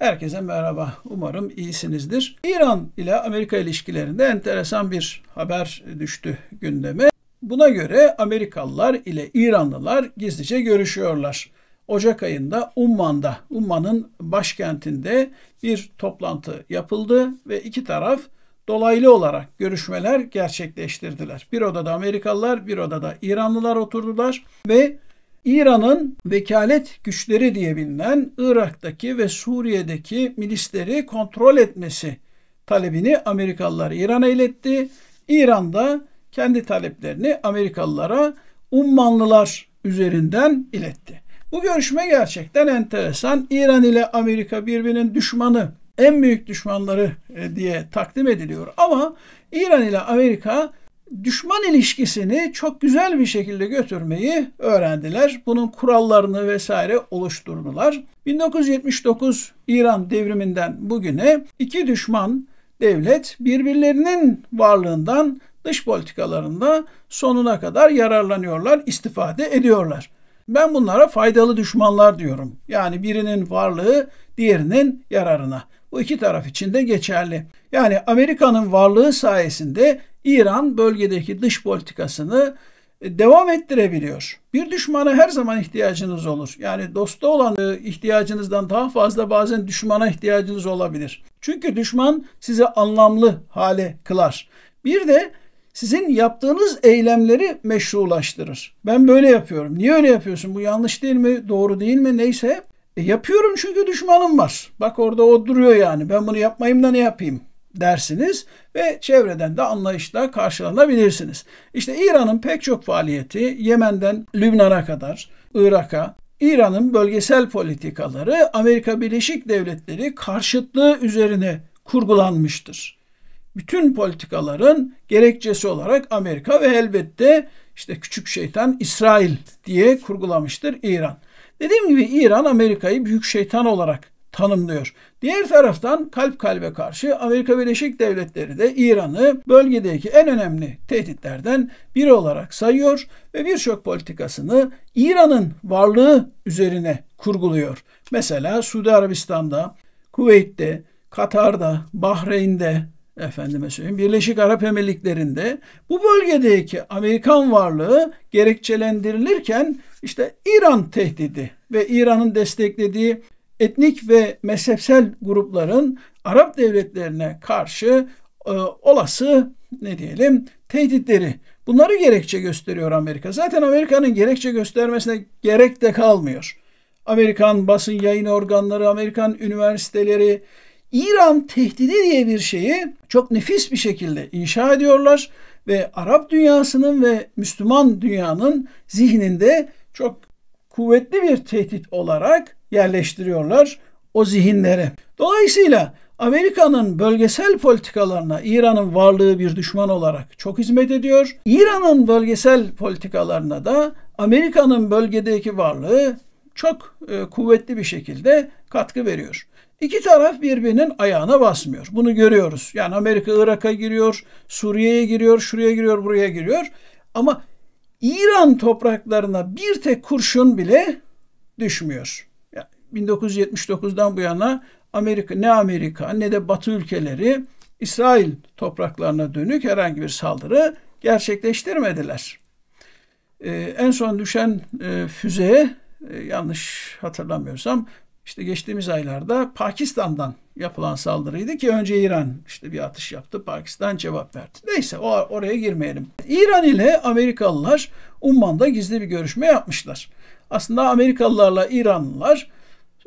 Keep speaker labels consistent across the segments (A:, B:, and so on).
A: Herkese merhaba. Umarım iyisinizdir. İran ile Amerika ilişkilerinde enteresan bir haber düştü gündeme. Buna göre Amerikalılar ile İranlılar gizlice görüşüyorlar. Ocak ayında Umman'da, Umman'ın başkentinde bir toplantı yapıldı ve iki taraf dolaylı olarak görüşmeler gerçekleştirdiler. Bir odada Amerikalılar, bir odada İranlılar oturdular ve İran'ın vekalet güçleri diye bilinen Irak'taki ve Suriye'deki milisleri kontrol etmesi talebini Amerikalılar İran'a iletti. İran da kendi taleplerini Amerikalılara Ummanlılar üzerinden iletti. Bu görüşme gerçekten enteresan. İran ile Amerika birbirinin düşmanı, en büyük düşmanları e, diye takdim ediliyor. Ama İran ile Amerika düşman ilişkisini çok güzel bir şekilde götürmeyi öğrendiler. Bunun kurallarını vesaire oluşturdular. 1979 İran devriminden bugüne iki düşman devlet birbirlerinin varlığından dış politikalarında sonuna kadar yararlanıyorlar, istifade ediyorlar. Ben bunlara faydalı düşmanlar diyorum. Yani birinin varlığı diğerinin yararına. Bu iki taraf için de geçerli. Yani Amerika'nın varlığı sayesinde İran bölgedeki dış politikasını e, devam ettirebiliyor. Bir düşmana her zaman ihtiyacınız olur. Yani dosta olan e, ihtiyacınızdan daha fazla bazen düşmana ihtiyacınız olabilir. Çünkü düşman sizi anlamlı hale kılar. Bir de sizin yaptığınız eylemleri meşrulaştırır. Ben böyle yapıyorum. Niye öyle yapıyorsun? Bu yanlış değil mi? Doğru değil mi? Neyse. E yapıyorum çünkü düşmanım var. Bak orada o duruyor yani. Ben bunu yapmayayım da ne yapayım? dersiniz ve çevreden de anlayışla karşılanabilirsiniz. İşte İran'ın pek çok faaliyeti Yemen'den Lübnan'a kadar, Irak'a, İran'ın bölgesel politikaları Amerika Birleşik Devletleri karşıtlığı üzerine kurgulanmıştır. Bütün politikaların gerekçesi olarak Amerika ve elbette işte küçük şeytan İsrail diye kurgulamıştır İran. Dediğim gibi İran Amerika'yı büyük şeytan olarak tanımlıyor. Diğer taraftan kalp kalbe karşı Amerika Birleşik Devletleri de İran'ı bölgedeki en önemli tehditlerden biri olarak sayıyor ve birçok politikasını İran'ın varlığı üzerine kurguluyor. Mesela Suudi Arabistan'da, Kuveyt'te, Katar'da, Bahreyn'de, efendime söyleyeyim Birleşik Arap Emirlikleri'nde bu bölgedeki Amerikan varlığı gerekçelendirilirken işte İran tehdidi ve İran'ın desteklediği etnik ve mezhepsel grupların Arap devletlerine karşı e, olası ne diyelim tehditleri bunları gerekçe gösteriyor Amerika. Zaten Amerika'nın gerekçe göstermesine gerek de kalmıyor. Amerikan basın yayın organları, Amerikan üniversiteleri İran tehdidi diye bir şeyi çok nefis bir şekilde inşa ediyorlar ve Arap dünyasının ve Müslüman dünyanın zihninde çok kuvvetli bir tehdit olarak yerleştiriyorlar o zihinlere. Dolayısıyla Amerika'nın bölgesel politikalarına İran'ın varlığı bir düşman olarak çok hizmet ediyor. İran'ın bölgesel politikalarına da Amerika'nın bölgedeki varlığı çok e, kuvvetli bir şekilde katkı veriyor. İki taraf birbirinin ayağına basmıyor. Bunu görüyoruz. Yani Amerika Irak'a giriyor, Suriye'ye giriyor, şuraya giriyor, buraya giriyor. Ama İran topraklarına bir tek kurşun bile düşmüyor. 1979'dan bu yana Amerika ne Amerika ne de Batı ülkeleri İsrail topraklarına dönük herhangi bir saldırı gerçekleştirmediler. Ee, en son düşen e, füze e, yanlış hatırlamıyorsam işte geçtiğimiz aylarda Pakistan'dan yapılan saldırıydı ki önce İran işte bir atış yaptı. Pakistan cevap verdi. Neyse o, oraya girmeyelim. İran ile Amerikalılar Umman'da gizli bir görüşme yapmışlar. Aslında Amerikalılarla İranlılar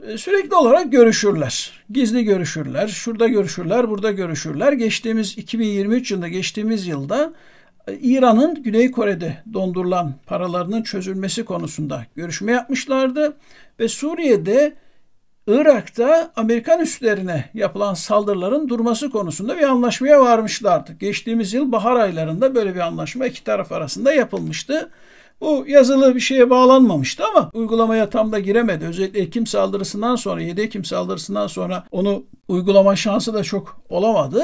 A: e, sürekli olarak görüşürler. Gizli görüşürler, şurada görüşürler, burada görüşürler. Geçtiğimiz 2023 yılında, geçtiğimiz yılda e, İran'ın Güney Kore'de dondurulan paralarının çözülmesi konusunda görüşme yapmışlardı ve Suriye'de Irak'ta Amerikan üslerine yapılan saldırıların durması konusunda bir anlaşmaya varmışlardı. Geçtiğimiz yıl bahar aylarında böyle bir anlaşma iki taraf arasında yapılmıştı. Bu yazılı bir şeye bağlanmamıştı ama uygulamaya tam da giremedi. Özellikle Ekim saldırısından sonra 7 Ekim saldırısından sonra onu uygulama şansı da çok olamadı.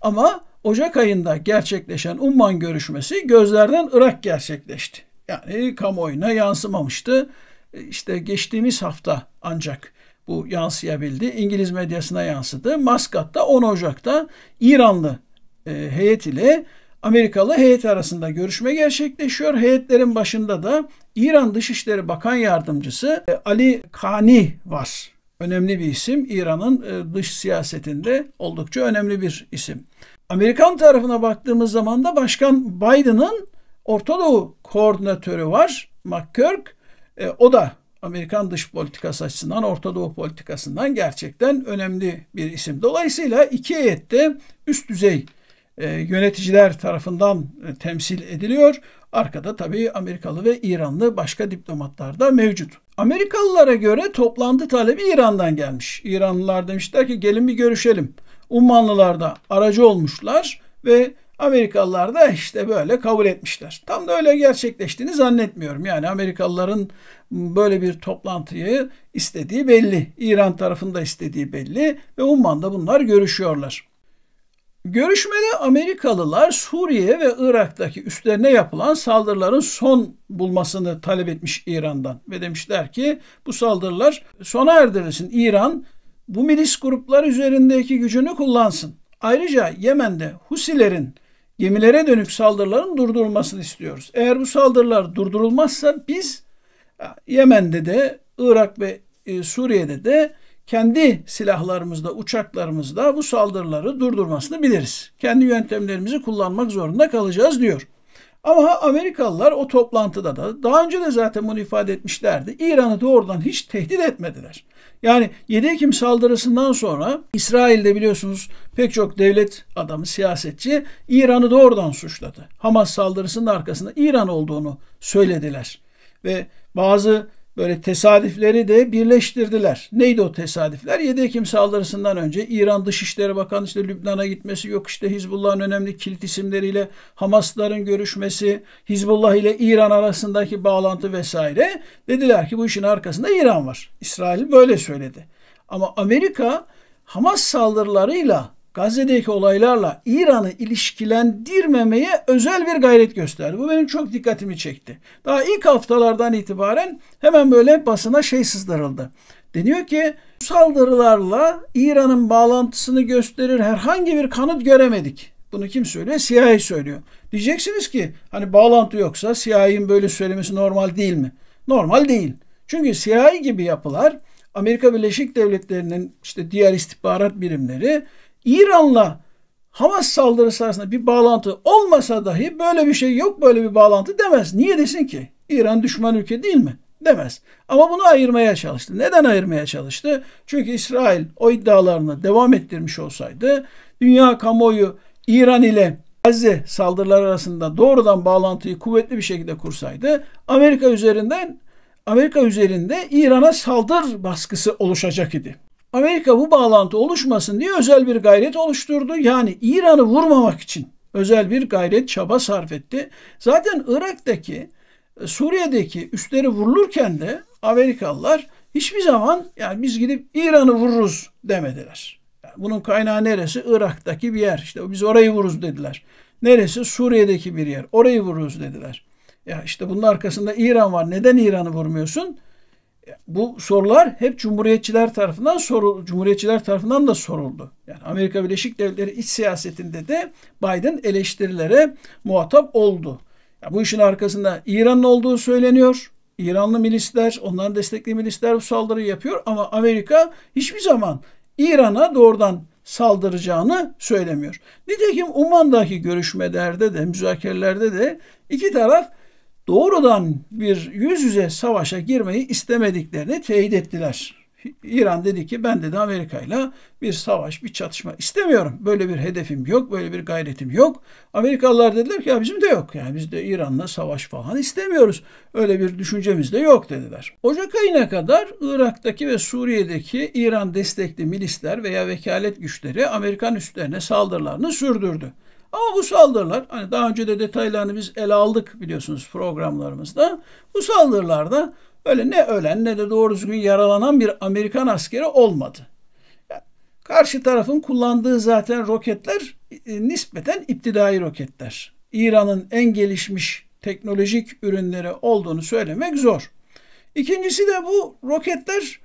A: Ama Ocak ayında gerçekleşen Umman görüşmesi gözlerden Irak gerçekleşti. Yani kamuoyuna yansımamıştı. E, işte geçtiğimiz hafta ancak bu yansıyabildi. İngiliz medyasına yansıdı. Maskat'ta 10 Ocak'ta İranlı e, heyet ile Amerikalı heyet arasında görüşme gerçekleşiyor. Heyetlerin başında da İran Dışişleri Bakan Yardımcısı e, Ali Kani var. Önemli bir isim. İran'ın e, dış siyasetinde oldukça önemli bir isim. Amerikan tarafına baktığımız zaman da Başkan Biden'ın Orta Doğu koordinatörü var. McCurk. E, o da Amerikan dış politikası açısından, Orta Doğu politikasından gerçekten önemli bir isim. Dolayısıyla iki heyette üst düzey e, yöneticiler tarafından e, temsil ediliyor. Arkada tabii Amerikalı ve İranlı başka diplomatlar da mevcut. Amerikalılara göre toplantı talebi İran'dan gelmiş. İranlılar demişler ki gelin bir görüşelim. Ummanlılar da aracı olmuşlar ve Amerikalılar da işte böyle kabul etmişler. Tam da öyle gerçekleştiğini zannetmiyorum. Yani Amerikalıların böyle bir toplantıyı istediği belli. İran tarafında istediği belli ve Umman'da bunlar görüşüyorlar. Görüşmede Amerikalılar Suriye ve Irak'taki üstlerine yapılan saldırıların son bulmasını talep etmiş İran'dan ve demişler ki bu saldırılar sona erdirilsin. İran bu milis gruplar üzerindeki gücünü kullansın. Ayrıca Yemen'de Husilerin gemilere dönük saldırıların durdurulmasını istiyoruz. Eğer bu saldırılar durdurulmazsa biz Yemen'de de Irak ve e, Suriye'de de kendi silahlarımızda, uçaklarımızda bu saldırıları durdurmasını biliriz. Kendi yöntemlerimizi kullanmak zorunda kalacağız diyor. Ama Amerikalılar o toplantıda da daha önce de zaten bunu ifade etmişlerdi. İran'ı doğrudan hiç tehdit etmediler. Yani 7 Ekim saldırısından sonra İsrail'de biliyorsunuz pek çok devlet adamı, siyasetçi İran'ı doğrudan suçladı. Hamas saldırısının arkasında İran olduğunu söylediler. Ve bazı böyle tesadüfleri de birleştirdiler. Neydi o tesadüfler? 7 Ekim saldırısından önce İran Dışişleri Bakanı işte Lübnan'a gitmesi, yok işte Hizbullah'ın önemli kilit isimleriyle Hamasların görüşmesi, Hizbullah ile İran arasındaki bağlantı vesaire. Dediler ki bu işin arkasında İran var. İsrail böyle söyledi. Ama Amerika Hamas saldırılarıyla Gazze'deki olaylarla İran'ı ilişkilendirmemeye özel bir gayret gösterdi. Bu benim çok dikkatimi çekti. Daha ilk haftalardan itibaren hemen böyle basına şey sızdırıldı. Deniyor ki saldırılarla İran'ın bağlantısını gösterir herhangi bir kanıt göremedik. Bunu kim söylüyor? CIA söylüyor. Diyeceksiniz ki hani bağlantı yoksa CIA'nin böyle söylemesi normal değil mi? Normal değil. Çünkü CIA gibi yapılar Amerika Birleşik Devletleri'nin işte diğer istihbarat birimleri İran'la Hamas saldırısı arasında bir bağlantı olmasa dahi böyle bir şey yok böyle bir bağlantı demez. Niye desin ki? İran düşman ülke değil mi? Demez. Ama bunu ayırmaya çalıştı. Neden ayırmaya çalıştı? Çünkü İsrail o iddialarını devam ettirmiş olsaydı dünya kamuoyu İran ile Gazze saldırıları arasında doğrudan bağlantıyı kuvvetli bir şekilde kursaydı Amerika üzerinden Amerika üzerinde İran'a saldır baskısı oluşacak idi. Amerika bu bağlantı oluşmasın diye özel bir gayret oluşturdu. Yani İran'ı vurmamak için özel bir gayret çaba sarf etti. Zaten Irak'taki e, Suriye'deki üstleri vurulurken de Amerikalılar hiçbir zaman yani biz gidip İran'ı vururuz demediler. Yani bunun kaynağı neresi? Irak'taki bir yer. İşte biz orayı vururuz dediler. Neresi? Suriye'deki bir yer. Orayı vururuz dediler. Ya işte bunun arkasında İran var. Neden İran'ı vurmuyorsun? bu sorular hep cumhuriyetçiler tarafından soruldu. Cumhuriyetçiler tarafından da soruldu. Yani Amerika Birleşik Devletleri iç siyasetinde de Biden eleştirilere muhatap oldu. Ya bu işin arkasında İran'ın olduğu söyleniyor. İranlı milisler, onların destekli milisler bu saldırıyı yapıyor ama Amerika hiçbir zaman İran'a doğrudan saldıracağını söylemiyor. Nitekim Uman'daki görüşmelerde de, müzakerelerde de iki taraf doğrudan bir yüz yüze savaşa girmeyi istemediklerini teyit ettiler. İran dedi ki ben de Amerika ile bir savaş, bir çatışma istemiyorum. Böyle bir hedefim yok, böyle bir gayretim yok. Amerikalılar dediler ki ya bizim de yok. Yani biz de İran'la savaş falan istemiyoruz. Öyle bir düşüncemiz de yok dediler. Ocak ayına kadar Irak'taki ve Suriye'deki İran destekli milisler veya vekalet güçleri Amerikan üstlerine saldırılarını sürdürdü. Ama bu saldırılar hani daha önce de detaylarını biz ele aldık biliyorsunuz programlarımızda. Bu saldırılarda öyle ne ölen ne de doğru düzgün yaralanan bir Amerikan askeri olmadı. Yani karşı tarafın kullandığı zaten roketler e, nispeten iptidai roketler. İran'ın en gelişmiş teknolojik ürünleri olduğunu söylemek zor. İkincisi de bu roketler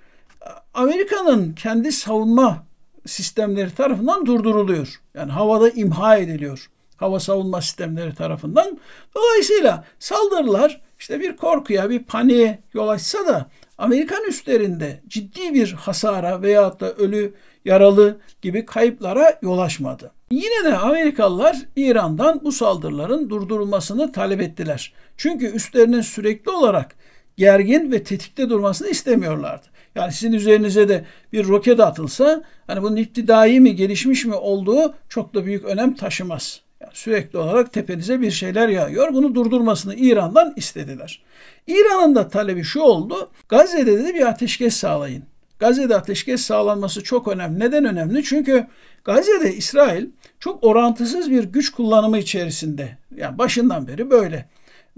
A: Amerika'nın kendi savunma sistemleri tarafından durduruluyor. Yani havada imha ediliyor. Hava savunma sistemleri tarafından. Dolayısıyla saldırılar işte bir korkuya, bir paniğe yol açsa da Amerikan üstlerinde ciddi bir hasara veyahut da ölü, yaralı gibi kayıplara yol açmadı. Yine de Amerikalılar İran'dan bu saldırıların durdurulmasını talep ettiler. Çünkü üstlerinin sürekli olarak gergin ve tetikte durmasını istemiyorlardı. Yani sizin üzerinize de bir roket atılsa hani bunun iptidai mi gelişmiş mi olduğu çok da büyük önem taşımaz. Yani sürekli olarak tepenize bir şeyler yağıyor. Bunu durdurmasını İran'dan istediler. İran'ın da talebi şu oldu. Gazze'de dedi bir ateşkes sağlayın. Gazze'de ateşkes sağlanması çok önemli. Neden önemli? Çünkü Gazze'de İsrail çok orantısız bir güç kullanımı içerisinde. Yani başından beri böyle.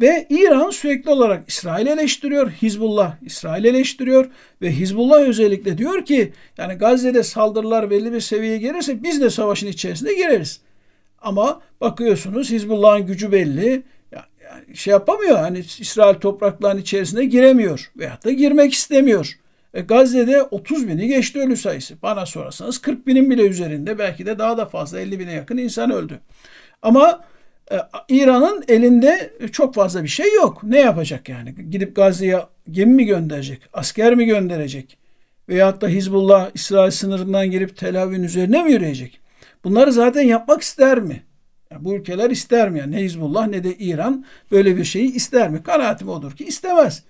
A: Ve İran sürekli olarak İsrail eleştiriyor, Hizbullah İsrail eleştiriyor ve Hizbullah özellikle diyor ki yani Gazze'de saldırılar belli bir seviyeye gelirse biz de savaşın içerisine gireriz. Ama bakıyorsunuz Hizbullah'ın gücü belli. Yani şey yapamıyor hani İsrail topraklarının içerisine giremiyor veyahut da girmek istemiyor. E, Gazze'de 30 bini geçti ölü sayısı. Bana sorarsanız 40 binin bile üzerinde belki de daha da fazla 50 bine yakın insan öldü. Ama e, İran'ın elinde çok fazla bir şey yok. Ne yapacak yani? Gidip Gazze'ye gemi mi gönderecek? Asker mi gönderecek? Veyahut da Hizbullah İsrail sınırından gelip Tel Aviv'in üzerine mi yürüyecek? Bunları zaten yapmak ister mi? Yani bu ülkeler ister mi? Yani ne Hizbullah ne de İran böyle bir şeyi ister mi? Kanaatim odur ki istemez.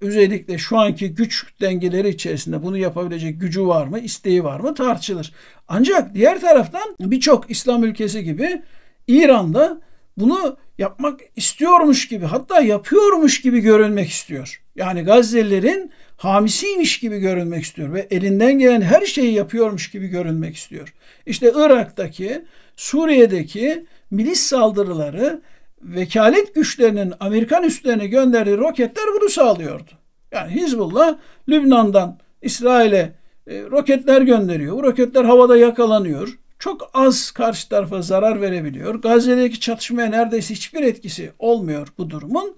A: Özellikle şu anki güç dengeleri içerisinde bunu yapabilecek gücü var mı, isteği var mı tartışılır. Ancak diğer taraftan birçok İslam ülkesi gibi İran'da bunu yapmak istiyormuş gibi hatta yapıyormuş gibi görünmek istiyor. Yani Gazze'lilerin hamisiymiş gibi görünmek istiyor ve elinden gelen her şeyi yapıyormuş gibi görünmek istiyor. İşte Irak'taki, Suriye'deki milis saldırıları vekalet güçlerinin Amerikan üstlerine gönderdiği roketler bunu sağlıyordu. Yani Hizbullah Lübnan'dan İsrail'e e, roketler gönderiyor. Bu roketler havada yakalanıyor çok az karşı tarafa zarar verebiliyor. Gazze'deki çatışmaya neredeyse hiçbir etkisi olmuyor bu durumun.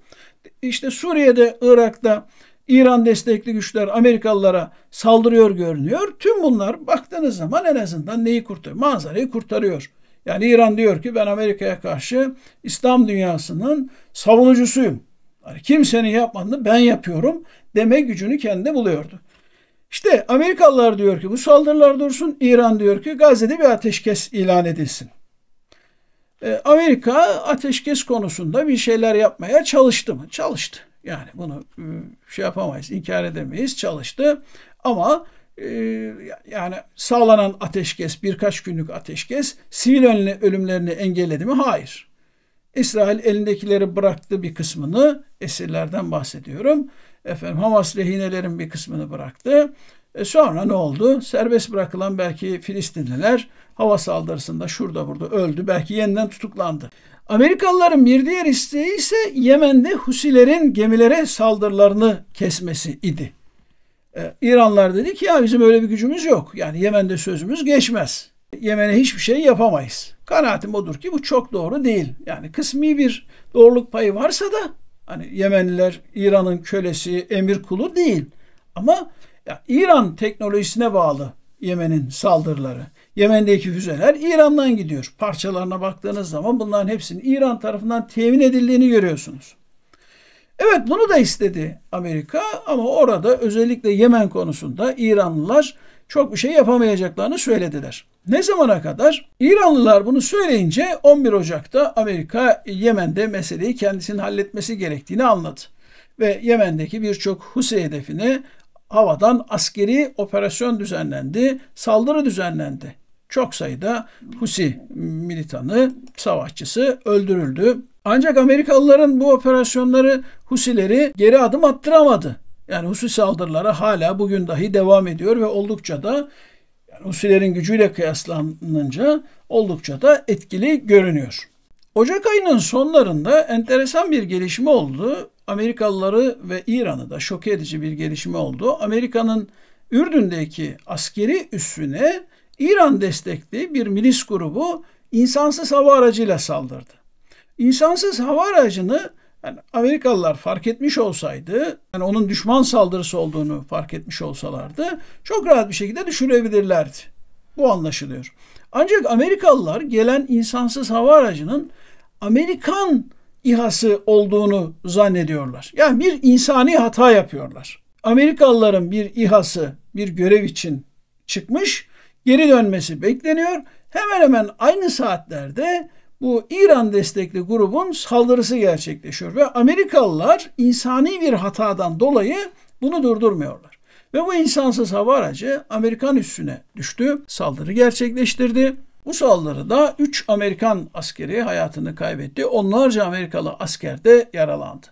A: İşte Suriye'de, Irak'ta İran destekli güçler Amerikalılara saldırıyor görünüyor. Tüm bunlar baktığınız zaman en azından neyi kurtarıyor? Manzarayı kurtarıyor. Yani İran diyor ki ben Amerika'ya karşı İslam dünyasının savunucusuyum. Yani kimsenin yapmadığını ben yapıyorum deme gücünü kendi buluyordu. İşte Amerikalılar diyor ki bu saldırılar dursun. İran diyor ki Gazze'de bir ateşkes ilan edilsin. E, Amerika ateşkes konusunda bir şeyler yapmaya çalıştı mı? Çalıştı. Yani bunu e, şey yapamayız, inkar edemeyiz. Çalıştı ama e, yani sağlanan ateşkes, birkaç günlük ateşkes sivil önlü ölümlerini engelledi mi? Hayır. İsrail elindekileri bıraktı bir kısmını esirlerden bahsediyorum. Efendim Hamas rehinelerin bir kısmını bıraktı. E sonra ne oldu? Serbest bırakılan belki Filistinliler hava saldırısında şurada burada öldü. Belki yeniden tutuklandı. Amerikalıların bir diğer isteği ise Yemen'de Husilerin gemilere saldırılarını kesmesi idi. Ee, İranlar dedi ki ya bizim öyle bir gücümüz yok. Yani Yemen'de sözümüz geçmez. Yemen'e hiçbir şey yapamayız. Kanaatim odur ki bu çok doğru değil. Yani kısmi bir doğruluk payı varsa da Hani Yemenliler İran'ın kölesi, emir kulu değil. Ama ya İran teknolojisine bağlı Yemen'in saldırıları. Yemen'deki füzeler İran'dan gidiyor. Parçalarına baktığınız zaman bunların hepsinin İran tarafından temin edildiğini görüyorsunuz. Evet bunu da istedi Amerika ama orada özellikle Yemen konusunda İranlılar çok bir şey yapamayacaklarını söylediler. Ne zamana kadar? İranlılar bunu söyleyince 11 Ocak'ta Amerika Yemen'de meseleyi kendisinin halletmesi gerektiğini anladı. Ve Yemen'deki birçok Husi hedefine havadan askeri operasyon düzenlendi, saldırı düzenlendi. Çok sayıda Husi militanı, savaşçısı öldürüldü. Ancak Amerikalıların bu operasyonları Husileri geri adım attıramadı. Yani Husi saldırıları hala bugün dahi devam ediyor ve oldukça da yani gücüyle kıyaslanınca oldukça da etkili görünüyor. Ocak ayının sonlarında enteresan bir gelişme oldu. Amerikalıları ve İran'ı da şok edici bir gelişme oldu. Amerika'nın Ürdün'deki askeri üssüne İran destekli bir milis grubu insansız hava aracıyla saldırdı. İnsansız hava aracını yani Amerikalılar fark etmiş olsaydı, yani onun düşman saldırısı olduğunu fark etmiş olsalardı çok rahat bir şekilde düşürebilirlerdi. Bu anlaşılıyor. Ancak Amerikalılar gelen insansız hava aracının Amerikan İHA'sı olduğunu zannediyorlar. Yani bir insani hata yapıyorlar. Amerikalıların bir İHA'sı bir görev için çıkmış, geri dönmesi bekleniyor. Hemen hemen aynı saatlerde bu İran destekli grubun saldırısı gerçekleşiyor ve Amerikalılar insani bir hatadan dolayı bunu durdurmuyorlar. Ve bu insansız hava aracı Amerikan üssüne düştü, saldırı gerçekleştirdi. Bu saldırıda 3 Amerikan askeri hayatını kaybetti. Onlarca Amerikalı asker de yaralandı.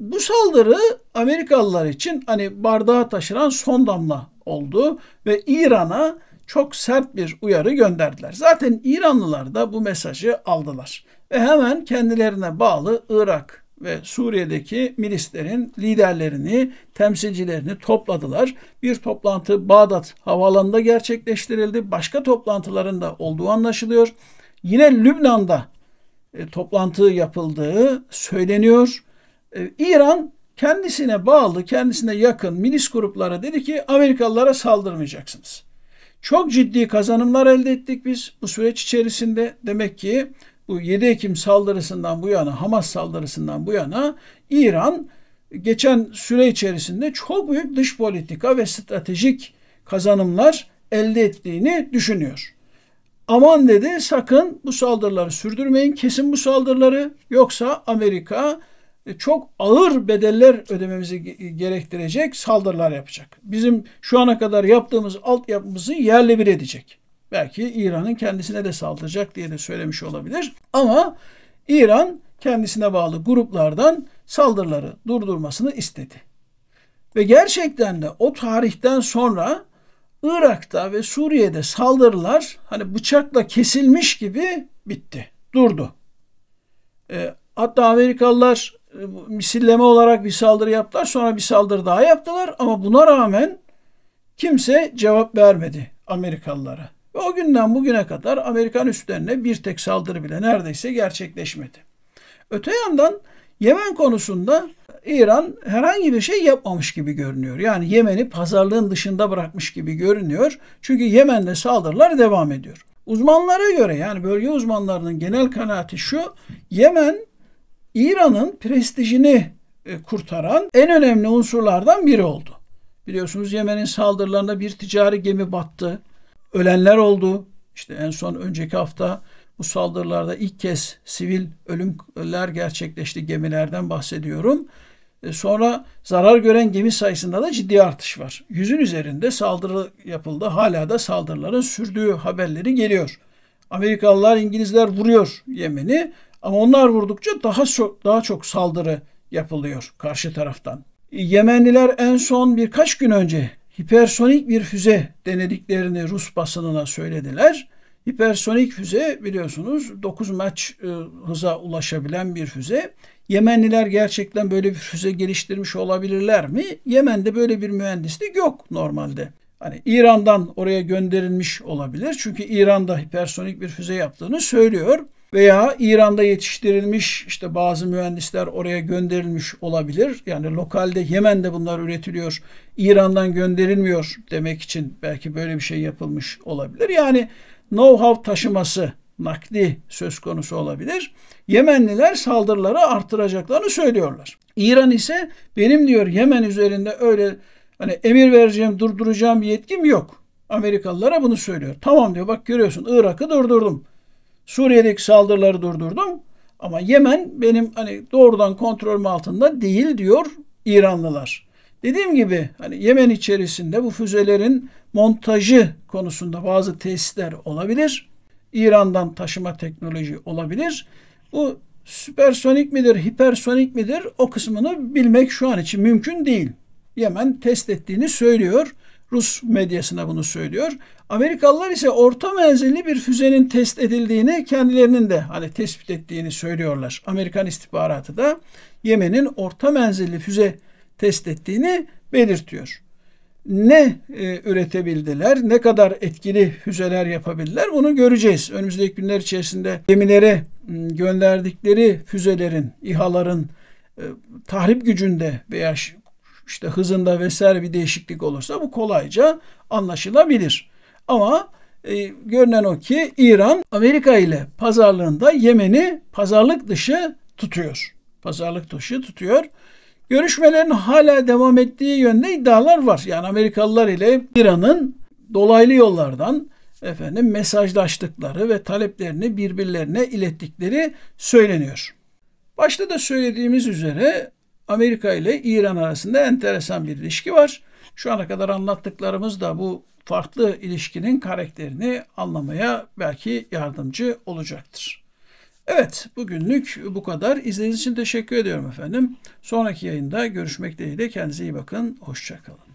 A: Bu saldırı Amerikalılar için hani bardağa taşıran son damla oldu ve İran'a çok sert bir uyarı gönderdiler. Zaten İranlılar da bu mesajı aldılar ve hemen kendilerine bağlı Irak ve Suriye'deki milislerin liderlerini, temsilcilerini topladılar. Bir toplantı Bağdat havaalanında gerçekleştirildi. Başka toplantıların da olduğu anlaşılıyor. Yine Lübnan'da e, toplantı yapıldığı söyleniyor. E, İran kendisine bağlı, kendisine yakın milis gruplara dedi ki Amerikalılara saldırmayacaksınız. Çok ciddi kazanımlar elde ettik biz bu süreç içerisinde. Demek ki bu 7 Ekim saldırısından bu yana, Hamas saldırısından bu yana İran geçen süre içerisinde çok büyük dış politika ve stratejik kazanımlar elde ettiğini düşünüyor. Aman dedi sakın bu saldırıları sürdürmeyin. Kesin bu saldırıları yoksa Amerika e, çok ağır bedeller ödememizi e, gerektirecek saldırılar yapacak. Bizim şu ana kadar yaptığımız altyapımızı yerle bir edecek. Belki İran'ın kendisine de saldıracak diye de söylemiş olabilir. Ama İran kendisine bağlı gruplardan saldırıları durdurmasını istedi. Ve gerçekten de o tarihten sonra Irak'ta ve Suriye'de saldırılar hani bıçakla kesilmiş gibi bitti, durdu. E, hatta Amerikalılar misilleme olarak bir saldırı yaptılar. Sonra bir saldırı daha yaptılar. Ama buna rağmen kimse cevap vermedi Amerikalılara. Ve o günden bugüne kadar Amerikan üstlerine bir tek saldırı bile neredeyse gerçekleşmedi. Öte yandan Yemen konusunda İran herhangi bir şey yapmamış gibi görünüyor. Yani Yemen'i pazarlığın dışında bırakmış gibi görünüyor. Çünkü Yemen'de saldırılar devam ediyor. Uzmanlara göre yani bölge uzmanlarının genel kanaati şu. Yemen İran'ın prestijini e, kurtaran en önemli unsurlardan biri oldu. Biliyorsunuz Yemen'in saldırılarında bir ticari gemi battı. Ölenler oldu. İşte en son önceki hafta bu saldırılarda ilk kez sivil ölümler gerçekleşti gemilerden bahsediyorum. E, sonra zarar gören gemi sayısında da ciddi artış var. Yüzün üzerinde saldırı yapıldı. Hala da saldırıların sürdüğü haberleri geliyor. Amerikalılar, İngilizler vuruyor Yemen'i ama onlar vurdukça daha çok, daha çok saldırı yapılıyor karşı taraftan. Yemenliler en son birkaç gün önce hipersonik bir füze denediklerini Rus basınına söylediler. Hipersonik füze biliyorsunuz 9 maç e, hıza ulaşabilen bir füze. Yemenliler gerçekten böyle bir füze geliştirmiş olabilirler mi? Yemen'de böyle bir mühendislik yok normalde. Hani İran'dan oraya gönderilmiş olabilir. Çünkü İran'da hipersonik bir füze yaptığını söylüyor veya İran'da yetiştirilmiş işte bazı mühendisler oraya gönderilmiş olabilir. Yani lokalde Yemen'de bunlar üretiliyor. İran'dan gönderilmiyor demek için belki böyle bir şey yapılmış olabilir. Yani know-how taşıması nakli söz konusu olabilir. Yemenliler saldırıları artıracaklarını söylüyorlar. İran ise benim diyor Yemen üzerinde öyle hani emir vereceğim, durduracağım bir yetkim yok. Amerikalılara bunu söylüyor. Tamam diyor bak görüyorsun Irak'ı durdurdum. Suriye'deki saldırıları durdurdum. Ama Yemen benim hani doğrudan kontrolüm altında değil diyor İranlılar. Dediğim gibi hani Yemen içerisinde bu füzelerin montajı konusunda bazı testler olabilir. İran'dan taşıma teknoloji olabilir. Bu süpersonik midir, hipersonik midir o kısmını bilmek şu an için mümkün değil. Yemen test ettiğini söylüyor. Rus medyasına bunu söylüyor. Amerikalılar ise orta menzilli bir füzenin test edildiğini kendilerinin de hani tespit ettiğini söylüyorlar. Amerikan istihbaratı da Yemen'in orta menzilli füze test ettiğini belirtiyor. Ne e, üretebildiler, ne kadar etkili füzeler yapabildiler bunu göreceğiz. Önümüzdeki günler içerisinde gemilere ıı, gönderdikleri füzelerin, İHA'ların e, tahrip gücünde veya işte hızında vesaire bir değişiklik olursa bu kolayca anlaşılabilir. Ama e, görünen o ki İran Amerika ile pazarlığında Yemen'i pazarlık dışı tutuyor. Pazarlık dışı tutuyor. Görüşmelerin hala devam ettiği yönde iddialar var. Yani Amerikalılar ile İran'ın dolaylı yollardan efendim mesajlaştıkları ve taleplerini birbirlerine ilettikleri söyleniyor. Başta da söylediğimiz üzere Amerika ile İran arasında enteresan bir ilişki var. Şu ana kadar anlattıklarımız da bu farklı ilişkinin karakterini anlamaya belki yardımcı olacaktır. Evet bugünlük bu kadar. İzlediğiniz için teşekkür ediyorum efendim. Sonraki yayında görüşmek dileğiyle kendinize iyi bakın. Hoşçakalın.